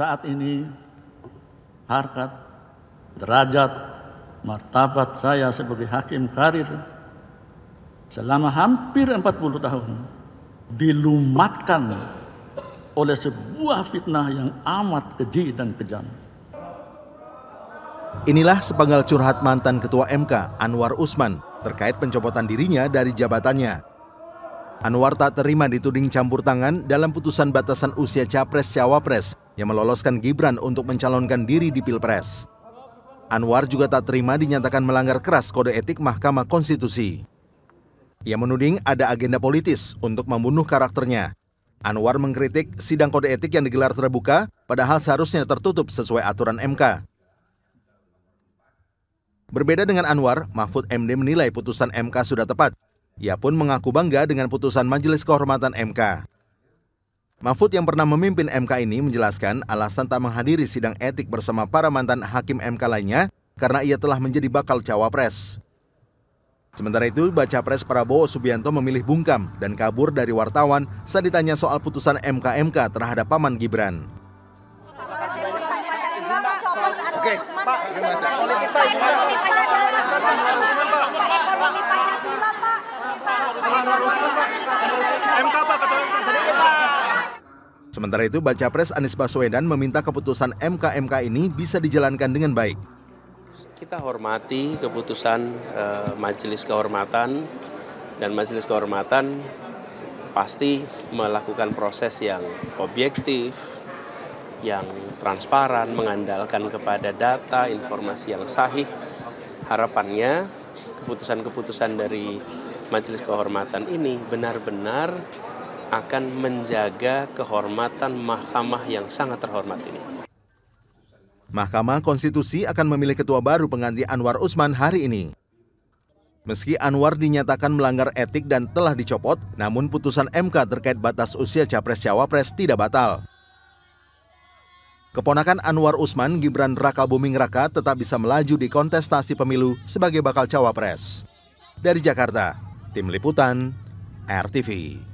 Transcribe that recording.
saat ini harkat, derajat, martabat saya sebagai hakim karir selama hampir 40 tahun dilumatkan oleh sebuah fitnah yang amat keji dan kejam. Inilah sepenggal curhat mantan Ketua MK Anwar Usman terkait pencopotan dirinya dari jabatannya. Anwar tak terima dituding campur tangan dalam putusan batasan usia capres-cawapres yang meloloskan Gibran untuk mencalonkan diri di Pilpres. Anwar juga tak terima dinyatakan melanggar keras kode etik Mahkamah Konstitusi. Ia menuding ada agenda politis untuk membunuh karakternya. Anwar mengkritik sidang kode etik yang digelar terbuka padahal seharusnya tertutup sesuai aturan MK. Berbeda dengan Anwar, Mahfud MD menilai putusan MK sudah tepat ia pun mengaku bangga dengan putusan Majelis Kehormatan MK. Mahfud yang pernah memimpin MK ini menjelaskan alasan tak menghadiri sidang etik bersama para mantan hakim MK lainnya karena ia telah menjadi bakal cawapres. Sementara itu, baca pres Prabowo Subianto memilih bungkam dan kabur dari wartawan saat ditanya soal putusan MKMK terhadap Paman Gibran. Sementara itu, Baca Pres Anies Baswedan meminta keputusan MKMK mk ini bisa dijalankan dengan baik. Kita hormati keputusan eh, Majelis Kehormatan dan Majelis Kehormatan pasti melakukan proses yang objektif, yang transparan, mengandalkan kepada data, informasi yang sahih. Harapannya keputusan-keputusan dari majelis kehormatan ini benar-benar akan menjaga kehormatan mahkamah yang sangat terhormat ini. Mahkamah Konstitusi akan memilih ketua baru pengganti Anwar Usman hari ini. Meski Anwar dinyatakan melanggar etik dan telah dicopot, namun putusan MK terkait batas usia capres-cawapres tidak batal. Keponakan Anwar Usman, Gibran Raka Buming Raka tetap bisa melaju di kontestasi pemilu sebagai bakal cawapres. Dari Jakarta, Tim Liputan RTV